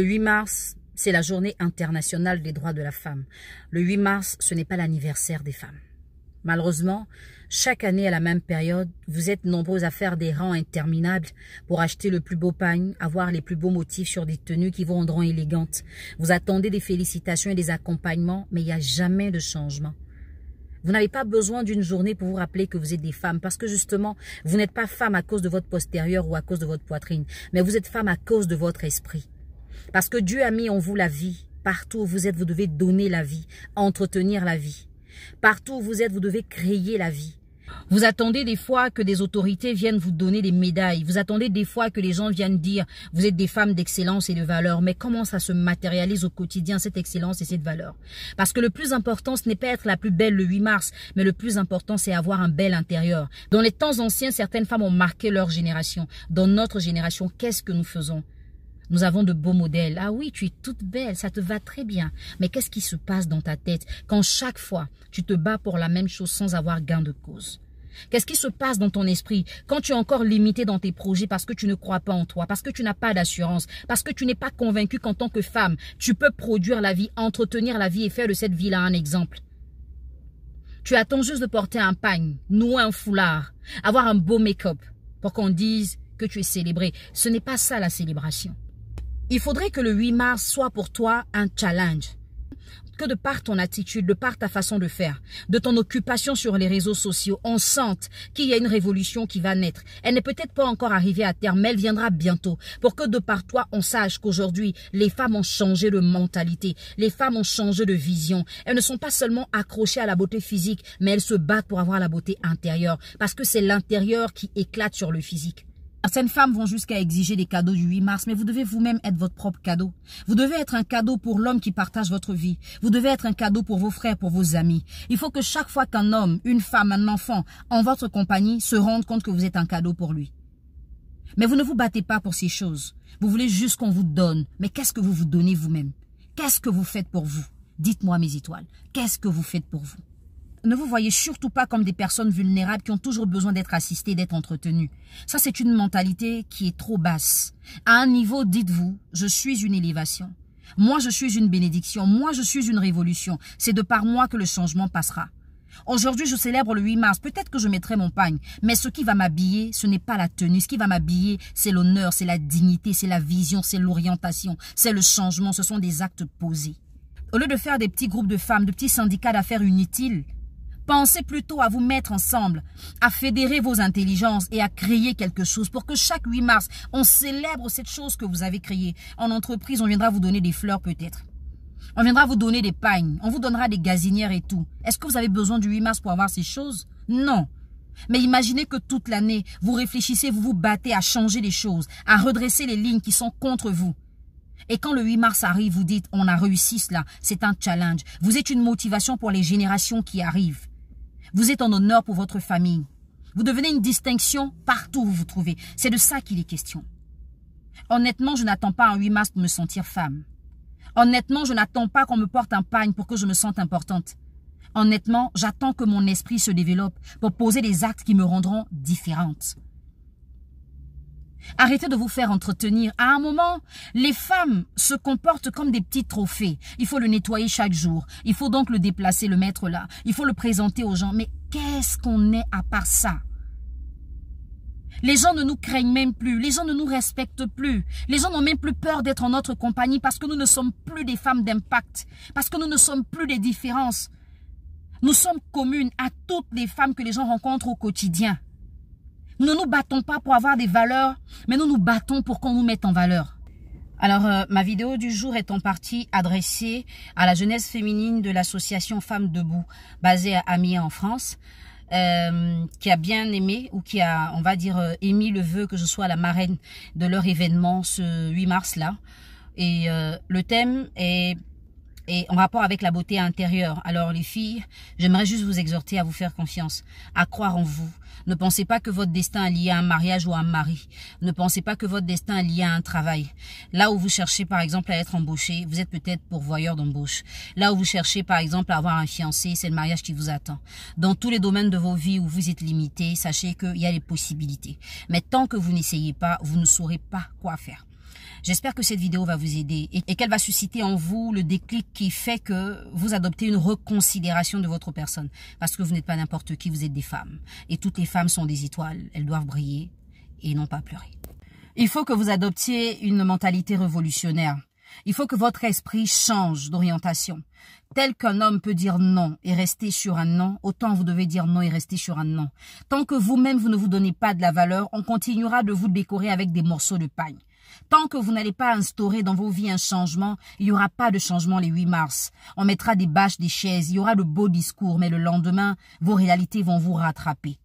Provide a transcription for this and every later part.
Le 8 mars, c'est la journée internationale des droits de la femme. Le 8 mars, ce n'est pas l'anniversaire des femmes. Malheureusement, chaque année à la même période, vous êtes nombreux à faire des rangs interminables pour acheter le plus beau pagne, avoir les plus beaux motifs sur des tenues qui vous rendront élégantes. Vous attendez des félicitations et des accompagnements, mais il n'y a jamais de changement. Vous n'avez pas besoin d'une journée pour vous rappeler que vous êtes des femmes, parce que justement, vous n'êtes pas femme à cause de votre postérieur ou à cause de votre poitrine, mais vous êtes femme à cause de votre esprit. Parce que Dieu a mis en vous la vie. Partout où vous êtes, vous devez donner la vie, entretenir la vie. Partout où vous êtes, vous devez créer la vie. Vous attendez des fois que des autorités viennent vous donner des médailles. Vous attendez des fois que les gens viennent dire « Vous êtes des femmes d'excellence et de valeur. » Mais comment ça se matérialise au quotidien, cette excellence et cette valeur Parce que le plus important, ce n'est pas être la plus belle le 8 mars, mais le plus important, c'est avoir un bel intérieur. Dans les temps anciens, certaines femmes ont marqué leur génération. Dans notre génération, qu'est-ce que nous faisons nous avons de beaux modèles. Ah oui, tu es toute belle, ça te va très bien. Mais qu'est-ce qui se passe dans ta tête quand chaque fois tu te bats pour la même chose sans avoir gain de cause Qu'est-ce qui se passe dans ton esprit quand tu es encore limité dans tes projets parce que tu ne crois pas en toi, parce que tu n'as pas d'assurance, parce que tu n'es pas convaincu qu'en tant que femme, tu peux produire la vie, entretenir la vie et faire de cette vie-là un exemple Tu attends juste de porter un pagne, nouer un foulard, avoir un beau make-up pour qu'on dise que tu es célébré. Ce n'est pas ça la célébration il faudrait que le 8 mars soit pour toi un challenge. Que de par ton attitude, de par ta façon de faire, de ton occupation sur les réseaux sociaux, on sente qu'il y a une révolution qui va naître. Elle n'est peut-être pas encore arrivée à terme, mais elle viendra bientôt. Pour que de par toi, on sache qu'aujourd'hui, les femmes ont changé de mentalité, les femmes ont changé de vision. Elles ne sont pas seulement accrochées à la beauté physique, mais elles se battent pour avoir la beauté intérieure, parce que c'est l'intérieur qui éclate sur le physique. Certaines femmes vont jusqu'à exiger des cadeaux du 8 mars, mais vous devez vous-même être votre propre cadeau. Vous devez être un cadeau pour l'homme qui partage votre vie. Vous devez être un cadeau pour vos frères, pour vos amis. Il faut que chaque fois qu'un homme, une femme, un enfant, en votre compagnie, se rende compte que vous êtes un cadeau pour lui. Mais vous ne vous battez pas pour ces choses. Vous voulez juste qu'on vous donne. Mais qu'est-ce que vous vous donnez vous-même Qu'est-ce que vous faites pour vous Dites-moi mes étoiles. Qu'est-ce que vous faites pour vous ne vous voyez surtout pas comme des personnes vulnérables qui ont toujours besoin d'être assistées, d'être entretenues. Ça, c'est une mentalité qui est trop basse. À un niveau, dites-vous, je suis une élévation. Moi, je suis une bénédiction. Moi, je suis une révolution. C'est de par moi que le changement passera. Aujourd'hui, je célèbre le 8 mars. Peut-être que je mettrai mon pagne, mais ce qui va m'habiller, ce n'est pas la tenue. Ce qui va m'habiller, c'est l'honneur, c'est la dignité, c'est la vision, c'est l'orientation, c'est le changement. Ce sont des actes posés. Au lieu de faire des petits groupes de femmes, de petits syndicats d'affaires inutiles, Pensez plutôt à vous mettre ensemble, à fédérer vos intelligences et à créer quelque chose pour que chaque 8 mars, on célèbre cette chose que vous avez créée. En entreprise, on viendra vous donner des fleurs peut-être. On viendra vous donner des pagnes. On vous donnera des gazinières et tout. Est-ce que vous avez besoin du 8 mars pour avoir ces choses Non. Mais imaginez que toute l'année, vous réfléchissez, vous vous battez à changer les choses, à redresser les lignes qui sont contre vous. Et quand le 8 mars arrive, vous dites, on a réussi cela, c'est un challenge. Vous êtes une motivation pour les générations qui arrivent. Vous êtes en honneur pour votre famille. Vous devenez une distinction partout où vous vous trouvez. C'est de ça qu'il est question. Honnêtement, je n'attends pas un 8 mars pour me sentir femme. Honnêtement, je n'attends pas qu'on me porte un pagne pour que je me sente importante. Honnêtement, j'attends que mon esprit se développe pour poser des actes qui me rendront différente. Arrêtez de vous faire entretenir. À un moment, les femmes se comportent comme des petits trophées. Il faut le nettoyer chaque jour. Il faut donc le déplacer, le mettre là. Il faut le présenter aux gens. Mais qu'est-ce qu'on est à part ça les gens ne nous craignent même plus, les gens ne nous respectent plus, les gens n'ont même plus peur d'être en notre compagnie parce que nous ne sommes plus des femmes d'impact, parce que nous ne sommes plus des différences. Nous sommes communes à toutes les femmes que les gens rencontrent au quotidien. Nous ne nous battons pas pour avoir des valeurs, mais nous nous battons pour qu'on nous mette en valeur. Alors, euh, ma vidéo du jour est en partie adressée à la jeunesse féminine de l'association Femmes Debout, basée à Amiens en France, euh, qui a bien aimé ou qui a, on va dire, euh, émis le vœu que je sois la marraine de leur événement ce 8 mars-là. Et euh, le thème est et en rapport avec la beauté intérieure. Alors les filles, j'aimerais juste vous exhorter à vous faire confiance, à croire en vous. Ne pensez pas que votre destin est lié à un mariage ou à un mari. Ne pensez pas que votre destin est lié à un travail. Là où vous cherchez par exemple à être embauché, vous êtes peut-être pourvoyeur d'embauche. Là où vous cherchez par exemple à avoir un fiancé, c'est le mariage qui vous attend. Dans tous les domaines de vos vies où vous êtes limité, sachez qu'il y a des possibilités. Mais tant que vous n'essayez pas, vous ne saurez pas quoi faire. J'espère que cette vidéo va vous aider et, qu'elle va susciter en vous le déclic qui fait que vous adoptez une reconsidération de votre personne. Parce que vous n'êtes pas n'importe qui, vous êtes des femmes. Et toutes les femmes sont des étoiles. Elles doivent briller et non pas pleurer. Il faut que vous adoptiez une mentalité révolutionnaire. Il faut que votre esprit change d'orientation. Tel qu'un homme peut dire non et rester sur un non, autant vous devez dire non et rester sur un non. Tant que vous-même vous ne vous donnez pas de la valeur, on continuera de vous décorer avec des morceaux de paille. Tant que vous n'allez pas instaurer dans vos vies un changement, il n'y aura pas de changement les 8 mars. On mettra des bâches, des chaises, il y aura de beaux discours, mais le lendemain, vos réalités vont vous rattraper.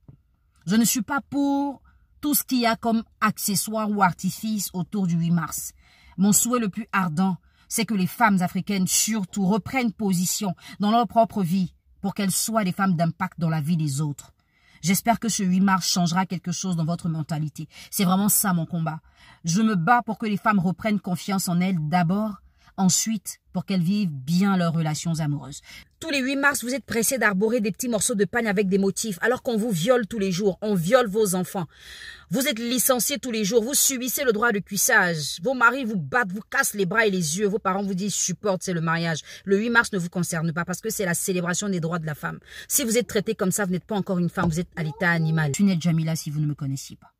Je ne suis pas pour tout ce qu'il y a comme accessoire ou artifice autour du 8 mars. Mon souhait le plus ardent, c'est que les femmes africaines surtout reprennent position dans leur propre vie pour qu'elles soient des femmes d'impact dans la vie des autres. J'espère que ce huit mars changera quelque chose dans votre mentalité. C'est vraiment ça mon combat. Je me bats pour que les femmes reprennent confiance en elles d'abord ensuite pour qu'elles vivent bien leurs relations amoureuses. Tous les 8 mars, vous êtes pressés d'arborer des petits morceaux de pagne avec des motifs, alors qu'on vous viole tous les jours, on viole vos enfants. Vous êtes licenciés tous les jours, vous subissez le droit de cuissage. Vos maris vous battent, vous cassent les bras et les yeux. Vos parents vous disent supporte, c'est le mariage. Le 8 mars ne vous concerne pas parce que c'est la célébration des droits de la femme. Si vous êtes traité comme ça, vous n'êtes pas encore une femme, vous êtes à l'état animal. Tu n'es là si vous ne me connaissiez pas.